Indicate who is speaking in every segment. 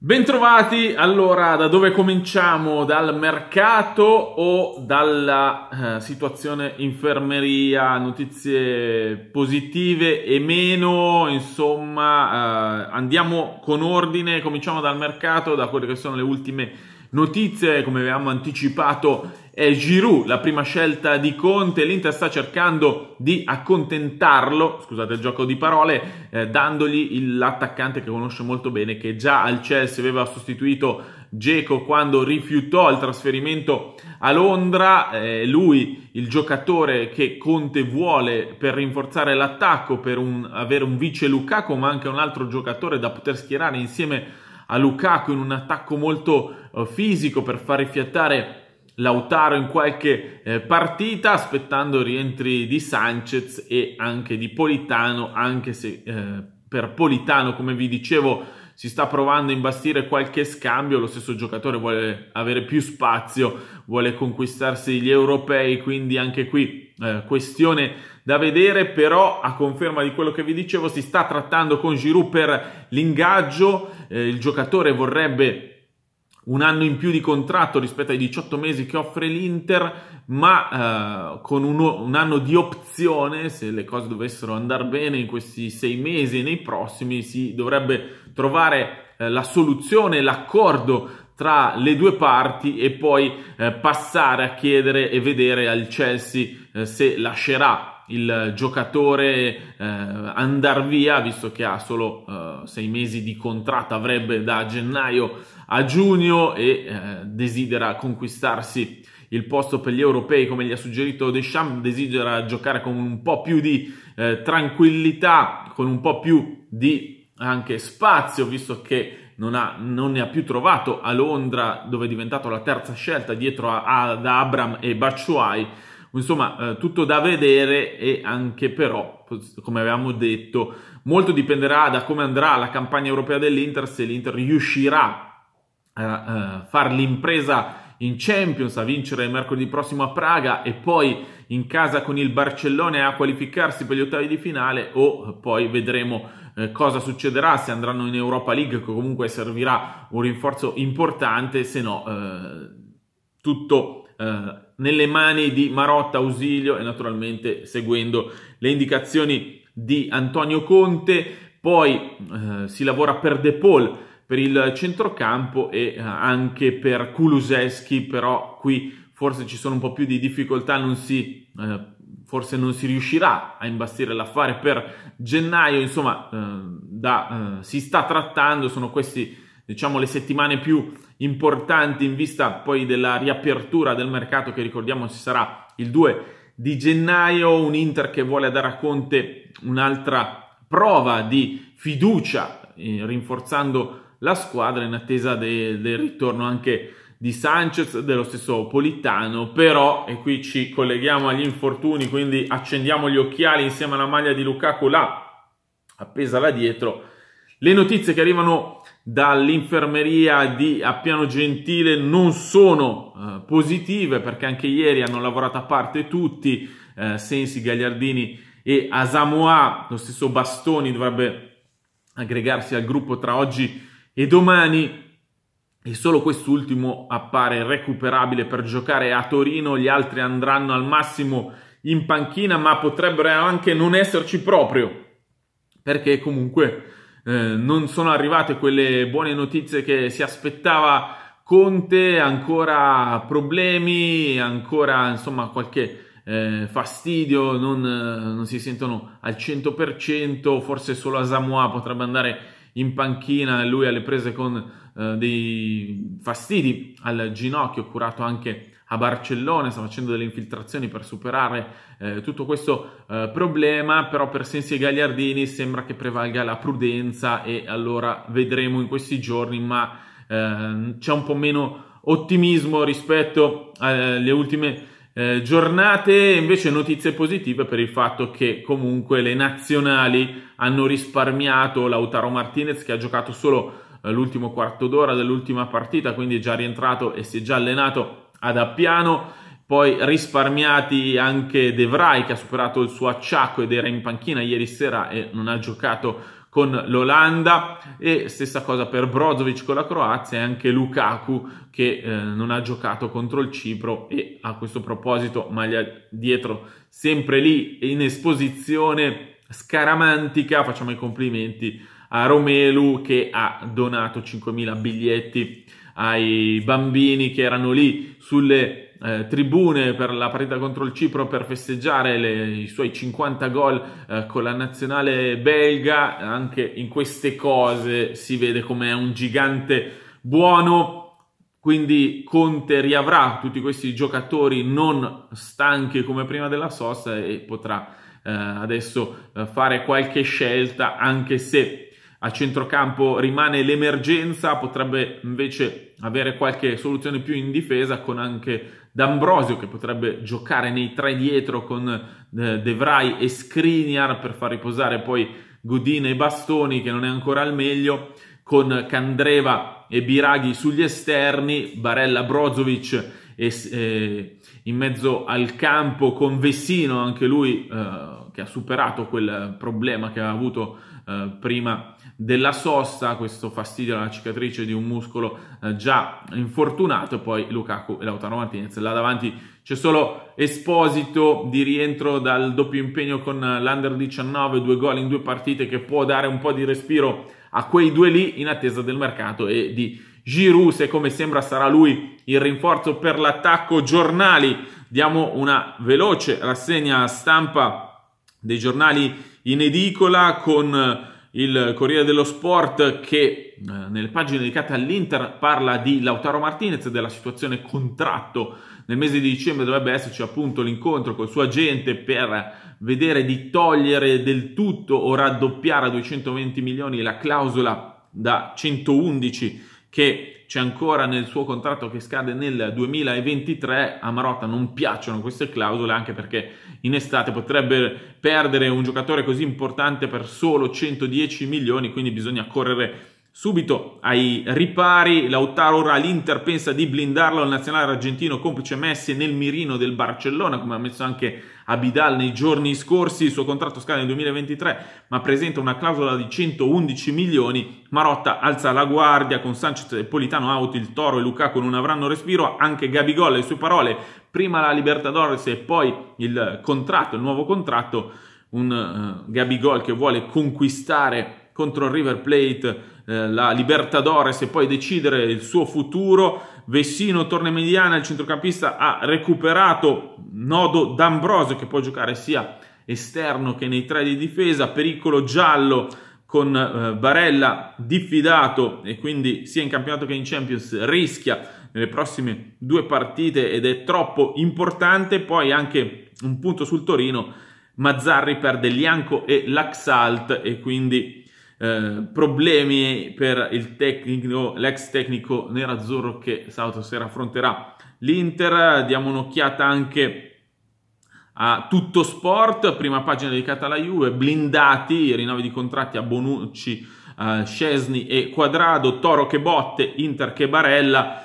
Speaker 1: Bentrovati, allora da dove cominciamo? Dal mercato o dalla eh, situazione infermeria? Notizie positive e meno, insomma eh, andiamo con ordine, cominciamo dal mercato, da quelle che sono le ultime notizie, come avevamo anticipato, è Giroud, la prima scelta di Conte, l'Inter sta cercando di accontentarlo, scusate il gioco di parole, eh, dandogli l'attaccante che conosce molto bene, che già al Chelsea aveva sostituito Geco quando rifiutò il trasferimento a Londra, eh, lui il giocatore che Conte vuole per rinforzare l'attacco, per un, avere un vice Lukaku, ma anche un altro giocatore da poter schierare insieme a a Lukaku in un attacco molto eh, fisico per far rifiattare Lautaro in qualche eh, partita aspettando rientri di Sanchez e anche di Politano anche se eh, per Politano come vi dicevo si sta provando a imbastire qualche scambio, lo stesso giocatore vuole avere più spazio, vuole conquistarsi gli europei, quindi anche qui eh, questione da vedere, però a conferma di quello che vi dicevo si sta trattando con Giroud per l'ingaggio, eh, il giocatore vorrebbe un anno in più di contratto rispetto ai 18 mesi che offre l'Inter, ma eh, con uno, un anno di opzione, se le cose dovessero andare bene in questi sei mesi e nei prossimi, si dovrebbe trovare eh, la soluzione, l'accordo tra le due parti e poi eh, passare a chiedere e vedere al Chelsea eh, se lascerà il giocatore eh, andar via, visto che ha solo eh, sei mesi di contratto, avrebbe da gennaio a giugno e eh, desidera conquistarsi il posto per gli europei, come gli ha suggerito Deschamps, desidera giocare con un po' più di eh, tranquillità, con un po' più di anche spazio, visto che non, ha, non, ne ha più trovato a Londra, dove è diventato la terza scelta dietro a, ad Abram e Bacciuai. Insomma, eh, tutto da vedere e anche però, come avevamo detto, molto dipenderà da come andrà la campagna europea dell'Inter, se l'Inter riuscirà a, a eh, far l'impresa in Champions, a vincere mercoledì prossimo a Praga e poi in casa con il Barcellona a qualificarsi per gli ottavi di finale o poi vedremo eh, cosa succederà se andranno in Europa League che comunque servirà un rinforzo importante se no eh, tutto eh, nelle mani di Marotta Ausilio e naturalmente seguendo le indicazioni di Antonio Conte. Poi eh, si lavora per De Paul per il centrocampo e eh, anche per Kuluseschi, però qui forse ci sono un po' più di difficoltà, non si, eh, forse non si riuscirà a imbastire l'affare per gennaio, insomma eh, da, eh, si sta trattando, sono questi diciamo, le settimane più importanti in vista poi della riapertura del mercato che ricordiamo ci sarà il 2 di gennaio, un Inter che vuole dare a Conte un'altra prova di fiducia, eh, rinforzando la squadra in attesa de- del ritorno anche di Sanchez, dello stesso Politano, però, e qui ci colleghiamo agli infortuni, quindi accendiamo gli occhiali insieme alla maglia di Lukaku là, appesa là dietro, le notizie che arrivano dall'infermeria di Appiano Gentile non sono eh, positive perché anche ieri hanno lavorato a parte tutti, eh, Sensi, Gagliardini e Asamoa, lo stesso Bastoni dovrebbe aggregarsi al gruppo tra oggi e domani e solo quest'ultimo appare recuperabile per giocare a Torino, gli altri andranno al massimo in panchina ma potrebbero anche non esserci proprio perché comunque eh, non sono arrivate quelle buone notizie che si aspettava Conte, ancora problemi, ancora insomma qualche eh, fastidio, non, eh, non, si sentono al 100%, forse solo Asamoah potrebbe andare in panchina, lui alle prese con eh, dei fastidi al ginocchio, curato anche a Barcellona, sta facendo delle infiltrazioni per superare eh, tutto questo eh, problema, però per Sensi e Gagliardini sembra che prevalga la prudenza e allora vedremo in questi giorni, ma eh, c'è un po' meno ottimismo rispetto alle eh, ultime eh, giornate, invece notizie positive per il fatto che comunque le nazionali hanno risparmiato Lautaro Martinez che ha giocato solo eh, l'ultimo quarto d'ora dell'ultima partita, quindi è già rientrato e si è già allenato ad Appiano, poi risparmiati anche De Vrij che ha superato il suo acciacco ed era in panchina ieri sera e non ha giocato con l'Olanda e stessa cosa per Brozovic con la Croazia e anche Lukaku che eh, non ha giocato contro il Cipro e a questo proposito maglia dietro sempre lì in esposizione scaramantica facciamo i complimenti a Romelu che ha donato 5.000 biglietti ai bambini che erano lì sulle eh, tribune per la partita contro il Cipro per festeggiare le, i suoi 50 gol eh, con la nazionale belga. Anche in queste cose si vede come è un gigante buono. Quindi Conte riavrà tutti questi giocatori non stanchi come prima della sosta e potrà eh, adesso eh, fare qualche scelta anche se a centrocampo rimane l'emergenza, potrebbe invece avere qualche soluzione più in difesa con anche D'Ambrosio che potrebbe giocare nei tre dietro con eh, De Vrij e Skriniar per far riposare poi Godin e Bastoni che non è ancora al meglio, con Candreva e Biraghi sugli esterni, Barella Brozovic e, eh, in mezzo al campo con Vessino anche lui eh, che ha superato quel problema che ha avuto eh, prima della sosta, questo fastidio alla cicatrice di un muscolo eh, già infortunato, poi Lukaku e Lautaro Martinez. Là davanti c'è solo Esposito di rientro dal doppio impegno con l'Under 19, due gol in due partite che può dare un po' di respiro a quei due lì in attesa del mercato e di Giroud, se come sembra sarà lui il rinforzo per l'attacco giornali. Diamo una veloce rassegna stampa dei giornali in edicola con il Corriere dello Sport che eh, nelle pagine dedicate all'Inter parla di Lautaro Martinez, e della situazione contratto. Nel mese di dicembre dovrebbe esserci appunto l'incontro col suo agente per vedere di togliere del tutto o raddoppiare a 220 milioni la clausola da 111 che c'è ancora nel suo contratto che scade nel 2023, a Marotta non piacciono queste clausole anche perché in estate potrebbe perdere un giocatore così importante per solo 110 milioni, quindi bisogna correre Subito ai ripari, Lautaro ora l'Inter pensa di blindarlo al nazionale argentino complice Messi nel mirino del Barcellona, come ha messo anche Abidal nei giorni scorsi. Il suo contratto scade nel 2023, ma presenta una clausola di 111 milioni. Marotta alza la guardia con Sanchez e Politano out, il Toro e Lukaku non avranno respiro, anche Gabigol le sue parole, prima la Libertadores e poi il contratto, il nuovo contratto, un uh, eh, Gabigol che vuole conquistare contro il River Plate, eh, la Libertadores e poi decidere il suo futuro. Vessino torna in mediana, il centrocampista ha recuperato Nodo D'Ambrosio che può giocare sia esterno che nei tre di difesa, pericolo giallo con eh, Barella diffidato e quindi sia in campionato che in Champions rischia nelle prossime due partite ed è troppo importante. Poi anche un punto sul Torino, Mazzarri perde Lianco e Laxalt e quindi eh, problemi per tecnico, l'ex tecnico nerazzurro che sabato sera affronterà l'Inter. Diamo un'occhiata anche a Tutto Sport, prima pagina dedicata alla Juve, blindati, rinnovi di contratti a Bonucci, eh, Scesni e Quadrado, Toro che botte, Inter che barella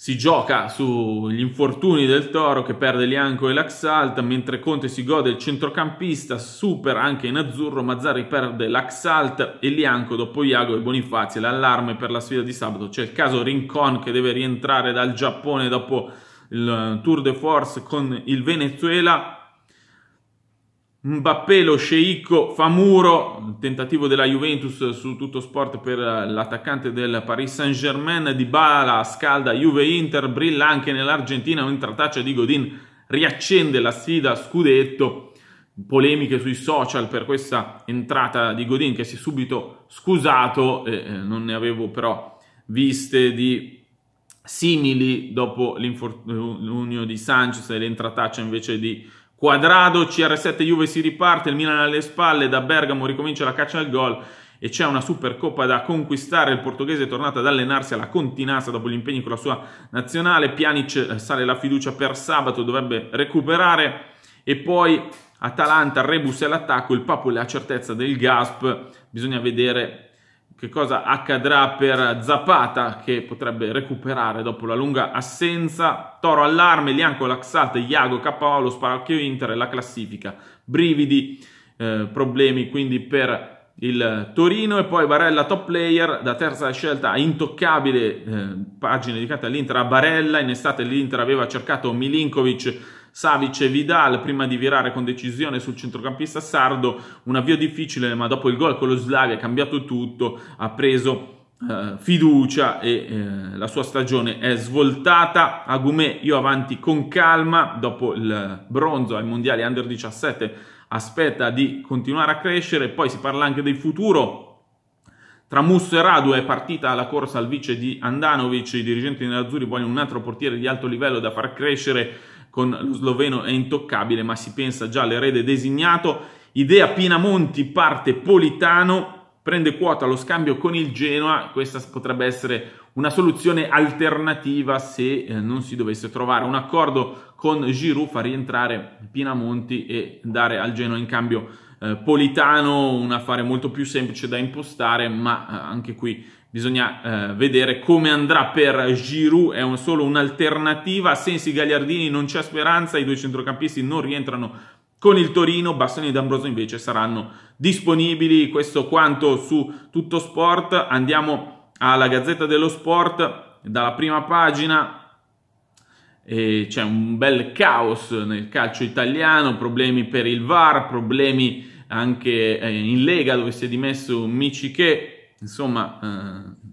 Speaker 1: si gioca sugli infortuni del Toro che perde Lianco e l'Axalt, mentre Conte si gode il centrocampista, super anche in azzurro, Mazzari perde l'Axalt e Lianco dopo Iago e Bonifazi. L'allarme per la sfida di sabato c'è il caso Rincon che deve rientrare dal Giappone dopo il eh, Tour de Force con il Venezuela Mbappé, lo sceicco, fa muro, il tentativo della Juventus su tutto sport per l'attaccante del Paris Saint-Germain, Di Bala scalda Juve-Inter, brilla anche nell'Argentina, mentre traccia di Godin riaccende la sfida scudetto, polemiche sui social per questa entrata di Godin che si è subito scusato, eh, non ne avevo però viste di simili dopo l'infortunio di Sanchez e l'entrataccia invece di Quadrado, CR7 Juve si riparte, il Milan alle spalle, da Bergamo ricomincia la caccia al gol e c'è una Supercoppa da conquistare, il portoghese è tornato ad allenarsi alla continenza dopo gli impegni con la sua nazionale, Pjanic eh, sale la fiducia per sabato, dovrebbe recuperare e poi Atalanta, Rebus e l'attacco, il Papo ha certezza del Gasp, bisogna vedere che cosa accadrà per Zapata che potrebbe recuperare dopo la lunga assenza. Toro allarme, Lianco laxate, Iago KO, lo sparacchio Inter e la classifica. Brividi, eh, problemi quindi per il Torino e poi Barella top player da terza scelta intoccabile eh, pagina dedicata all'Inter a Barella in estate l'Inter aveva cercato Milinkovic Savic e Vidal prima di virare con decisione sul centrocampista sardo, un avvio difficile ma dopo il gol con lo Slavia ha cambiato tutto, ha preso eh, fiducia e eh, la sua stagione è svoltata. Agumè io avanti con calma, dopo il bronzo ai mondiali under 17 aspetta di continuare a crescere, poi si parla anche del futuro. Tra Musso e Radu è partita la corsa al vice di Andanovic, i dirigenti nerazzurri vogliono un altro portiere di alto livello da far crescere con lo sloveno è intoccabile, ma si pensa già all'erede designato. Idea Pinamonti parte Politano, prende quota lo scambio con il Genoa, questa potrebbe essere una soluzione alternativa se eh, non si dovesse trovare un accordo con Giroud, fa rientrare Pinamonti e dare al Genoa in cambio eh, Politano, un affare molto più semplice da impostare, ma eh, anche qui Bisogna eh, vedere come andrà per Giroud, è un solo un'alternativa, Sensi Gagliardini non c'è speranza, i due centrocampisti non rientrano con il Torino, Bastoni ed Ambroso invece saranno disponibili, questo quanto su tutto sport, andiamo alla Gazzetta dello Sport, dalla prima pagina c'è un bel caos nel calcio italiano, problemi per il VAR, problemi anche eh, in Lega dove si è dimesso Michi insomma, eh,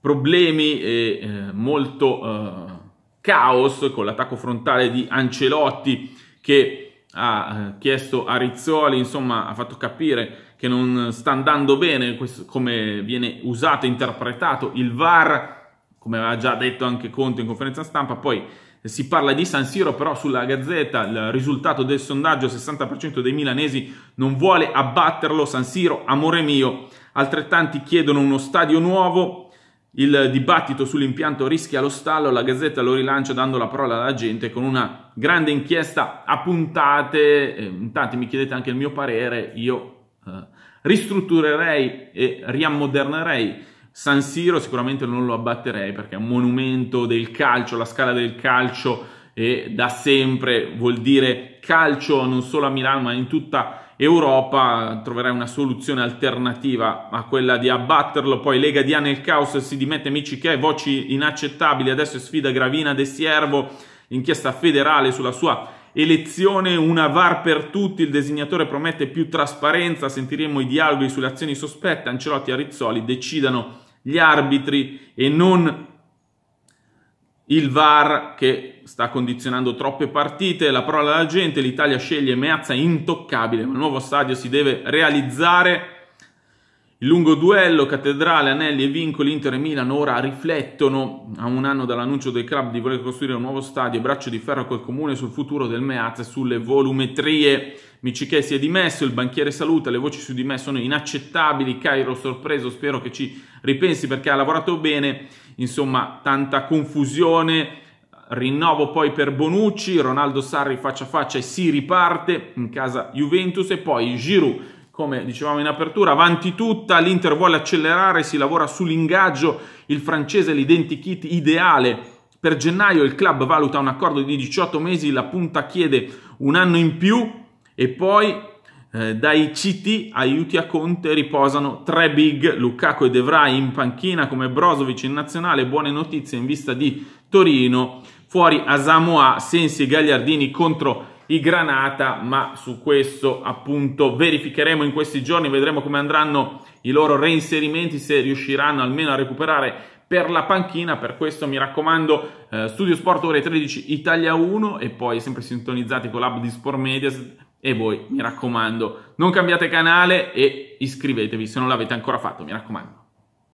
Speaker 1: problemi e eh, molto eh, caos con l'attacco frontale di Ancelotti che ha eh, chiesto a Rizzoli, insomma, ha fatto capire che non sta andando bene questo, come viene usato e interpretato il VAR, come aveva già detto anche Conte in conferenza stampa, poi eh, si parla di San Siro, però sulla Gazzetta il risultato del sondaggio, 60% dei milanesi non vuole abbatterlo, San Siro, amore mio, altrettanti chiedono uno stadio nuovo, il dibattito sull'impianto rischia lo stallo, la Gazzetta lo rilancia dando la parola alla gente con una grande inchiesta a puntate, eh, intanto mi chiedete anche il mio parere, io eh, ristrutturerei e riammodernerei San Siro, sicuramente non lo abbatterei perché è un monumento del calcio, la scala del calcio e da sempre vuol dire calcio non solo a Milano ma in tutta Europa troverai una soluzione alternativa a quella di abbatterlo. Poi Lega di nel caos si dimette amici che voci inaccettabili, adesso sfida Gravina De Siervo, inchiesta federale sulla sua elezione, una VAR per tutti, il designatore promette più trasparenza, sentiremo i dialoghi sulle azioni sospette, Ancelotti e Rizzoli decidano gli arbitri e non il VAR che sta condizionando troppe partite, la parola della gente, l'Italia sceglie Meazza intoccabile, ma il nuovo stadio si deve realizzare il lungo duello, Cattedrale, Anelli e Vincoli, Inter e Milan ora riflettono a un anno dall'annuncio del club di voler costruire un nuovo stadio, braccio di ferro col comune sul futuro del Meaz e sulle volumetrie. Micichè si è dimesso, il banchiere saluta, le voci su di me sono inaccettabili, Cairo sorpreso, spero che ci ripensi perché ha lavorato bene, insomma tanta confusione, rinnovo poi per Bonucci, Ronaldo Sarri faccia a faccia e si riparte in casa Juventus e poi Giroud come dicevamo in apertura, avanti tutta, l'Inter vuole accelerare, si lavora sull'ingaggio, il francese l'identikit ideale per gennaio il club valuta un accordo di 18 mesi, la punta chiede un anno in più e poi eh, dai CT aiuti a Conte riposano tre big, Lukaku e Devrai in panchina come Brozovic in nazionale, buone notizie in vista di Torino, fuori Asamoa, Sensi e Gagliardini contro i Granata, ma su questo appunto verificheremo in questi giorni, vedremo come andranno i loro reinserimenti, se riusciranno almeno a recuperare per la panchina, per questo mi raccomando eh, Studio Sport ore 13 Italia 1 e poi sempre sintonizzati con l'hub di Sport Medias e voi mi raccomando non cambiate canale e iscrivetevi se non l'avete ancora fatto, mi raccomando.